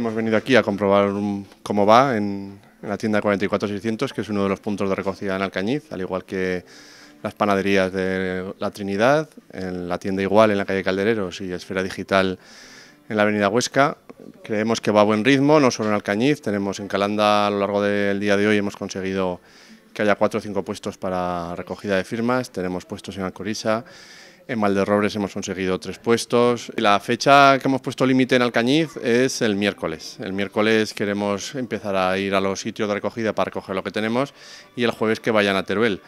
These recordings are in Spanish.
Hemos venido aquí a comprobar cómo va en, la tienda 44600, que es uno de los puntos de recogida en Alcañiz, al igual que las panaderías de La Trinidad, en la tienda Igual en la calle Caldereros y Esfera Digital en la avenida Huesca. Creemos que va a buen ritmo, no solo en Alcañiz, tenemos en Calanda a lo largo del día de hoy hemos conseguido que haya cuatro o cinco puestos para recogida de firmas, tenemos puestos en Alcorisa, en Robres hemos conseguido tres puestos. La fecha que hemos puesto límite en Alcañiz es el miércoles. El miércoles queremos empezar a ir a los sitios de recogida para recoger lo que tenemos y el jueves que vayan a Teruel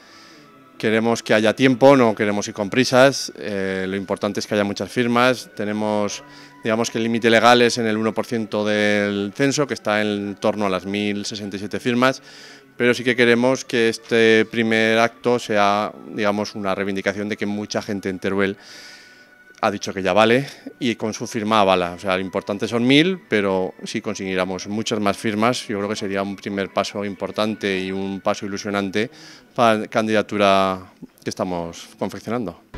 queremos que haya tiempo, no queremos ir con prisas, eh, lo importante es que haya muchas firmas, tenemos, digamos que el límite legal es en el 1% del censo, que está en torno a las 1.067 firmas, pero sí que queremos que este primer acto sea, digamos, una reivindicación de que mucha gente en Teruel ha dicho que ya vale y con su firma avala. O sea, lo importante son mil, pero si consiguiéramos muchas más firmas, yo creo que sería un primer paso importante y un paso ilusionante para la candidatura que estamos confeccionando.